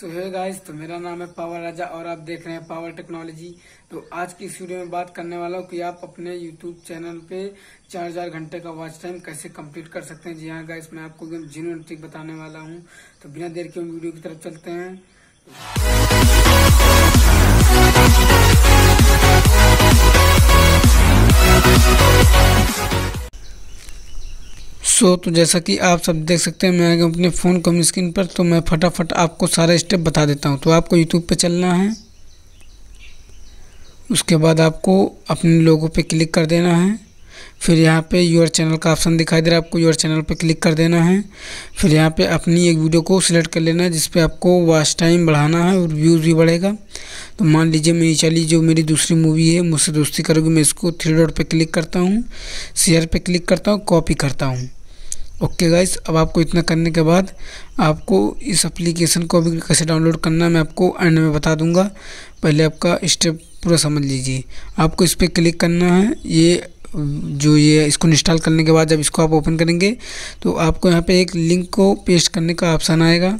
सो है गाइस तो मेरा नाम है पावर राजा और आप देख रहे हैं पावर टेक्नोलॉजी तो आज की इस वीडियो में बात करने वाला हूँ कि आप अपने यूट्यूब चैनल पे चार हजार घंटे का वॉच टाइम कैसे कंप्लीट कर सकते हैं जी हाँ गाइस मैं आपको एकदम जीरो बताने वाला हूँ तो बिना देर के वीडियो की तरफ चलते हैं सो तो जैसा कि आप सब देख सकते हैं मैं आगे अपने फ़ोन कम स्क्रीन पर तो मैं फटाफट आपको सारे स्टेप बता देता हूँ तो आपको यूट्यूब पर चलना है उसके बाद आपको अपने लोगों पे क्लिक कर देना है फिर यहाँ पे योर चैनल का ऑप्शन दिखाई दे रहा है आपको योर चैनल पे क्लिक कर देना है फिर यहाँ पे अपनी एक वीडियो को सिलेक्ट कर लेना है जिसपे आपको वॉच टाइम बढ़ाना है और व्यूज़ भी बढ़ेगा तो मान लीजिए मेरी चली जो मेरी दूसरी मूवी है मुझसे दोस्ती करोगे मैं इसको थ्री डॉट पर क्लिक करता हूँ शेयर पर क्लिक करता हूँ कॉपी करता हूँ ओके गाइस अब आपको इतना करने के बाद आपको इस एप्लीकेशन को अभी कैसे डाउनलोड करना है मैं आपको एंड में बता दूंगा पहले आपका स्टेप पूरा समझ लीजिए आपको इस पर क्लिक करना है ये जो ये इसको इंस्टॉल करने के बाद जब इसको आप ओपन करेंगे तो आपको यहाँ पे एक लिंक को पेस्ट करने का ऑप्शन आएगा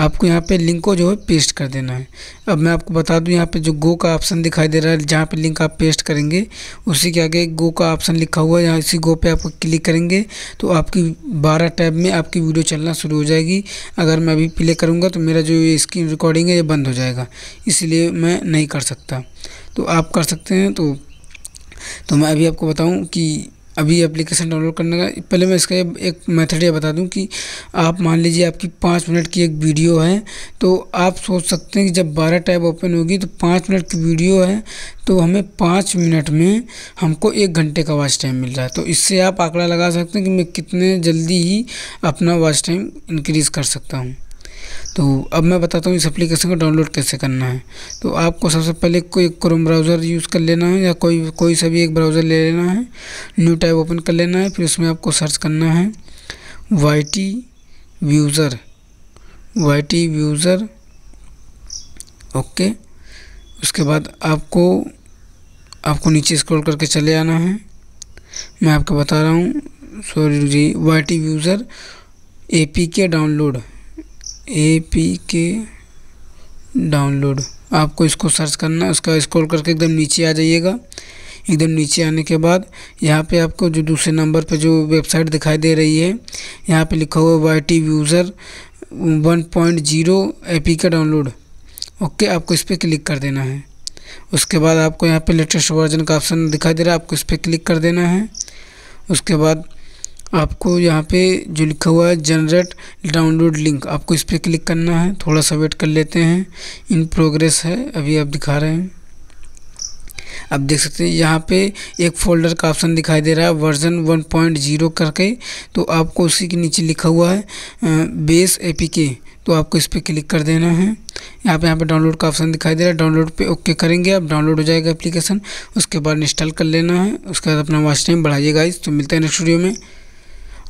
आपको यहाँ पे लिंक को जो है पेस्ट कर देना है अब मैं आपको बता दूँ यहाँ पे जो गो का ऑप्शन दिखाई दे रहा है जहाँ पे लिंक आप पेस्ट करेंगे उसी के आगे गो का ऑप्शन लिखा हुआ है यहाँ इसी गो पे आप क्लिक करेंगे तो आपकी बारह टैब में आपकी वीडियो चलना शुरू हो जाएगी अगर मैं अभी प्ले करूँगा तो मेरा जो ये स्क्रीन रिकॉर्डिंग है ये बंद हो जाएगा इसलिए मैं नहीं कर सकता तो आप कर सकते हैं तो तो मैं अभी आपको बताऊँ कि अभी एप्लीकेशन डाउनलोड करने का पहले मैं इसका एक मेथड ये बता दूं कि आप मान लीजिए आपकी पाँच मिनट की एक वीडियो है तो आप सोच सकते हैं कि जब बारह टैब ओपन होगी तो पाँच मिनट की वीडियो है तो हमें पाँच मिनट में हमको एक घंटे का वाच टाइम मिल रहा है तो इससे आप आंकड़ा लगा सकते हैं कि मैं कितने जल्दी ही अपना वाच टाइम इनक्रीज़ कर सकता हूँ तो अब मैं बताता हूँ इस एप्लीकेशन को डाउनलोड कैसे करना है तो आपको सबसे पहले कोई क्रोम ब्राउज़र यूज़ कर लेना है या कोई कोई सा भी एक ब्राउज़र ले लेना है न्यू टाइप ओपन कर लेना है फिर उसमें आपको सर्च करना है Y T viewser Y T viewser okay उसके बाद आपको आपको नीचे स्क्रॉल करके चले आना है मैं आपको बता रहा हूँ सॉरी जी Y T viewser A P K download A P K download आपको इसको सर्च करना है उसका स्क्रॉल करके एकदम नीचे आ जाइएगा एकदम नीचे आने के बाद यहाँ पे आपको जो दूसरे नंबर पे जो वेबसाइट दिखाई दे रही है यहाँ पे लिखा हुआ Y T user one point zero A P का डाउनलोड ओके आपको इस पर क्लिक कर देना है उसके बाद आपको यहाँ पे लेटेस्ट वर्जन का ऑप्शन दिखाई दे रहा है आपको इस पर क्लिक कर देना है उसके बाद आपको यहाँ पे जो लिखा हुआ है जनरेट डाउनलोड लिंक आपको इस पर क्लिक करना है थोड़ा सा वेट कर लेते हैं इन प्रोग्रेस है अभी आप दिखा रहे हैं आप देख सकते हैं यहाँ पे एक फोल्डर का ऑप्शन दिखाई दे रहा है वर्जन 1.0 करके तो आपको उसी के नीचे लिखा हुआ है बेस एपीके तो आपको इस पर क्लिक कर देना है यहाँ पे यहाँ पे डाउनलोड का ऑप्शन दिखाई दे रहा है डाउनलोड पे ओके करेंगे आप डाउनलोड हो जाएगा एप्लीकेशन उसके बाद इंस्टॉल कर लेना है उसके बाद अपना वॉच टाइम बढ़ाइएगा इस तो मिलता है नेक्स्ट वीडियो में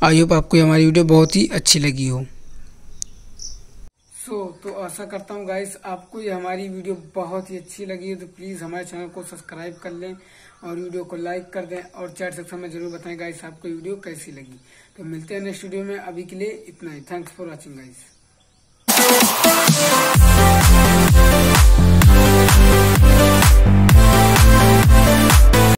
आई होप आपको हमारी वीडियो बहुत ही अच्छी लगी हो सो so, तो आशा करता हूँ गाइस आपको ये हमारी वीडियो बहुत ही अच्छी लगी है तो प्लीज़ तो हमारे चैनल को सब्सक्राइब कर लें और वीडियो को लाइक कर दें और चैट सेक्शन में जरूर बताएं गाइस आपको वीडियो कैसी लगी तो मिलते हैं नेक्स्ट वीडियो में अभी के लिए इतना ही थैंक्स फॉर वॉचिंग गाइस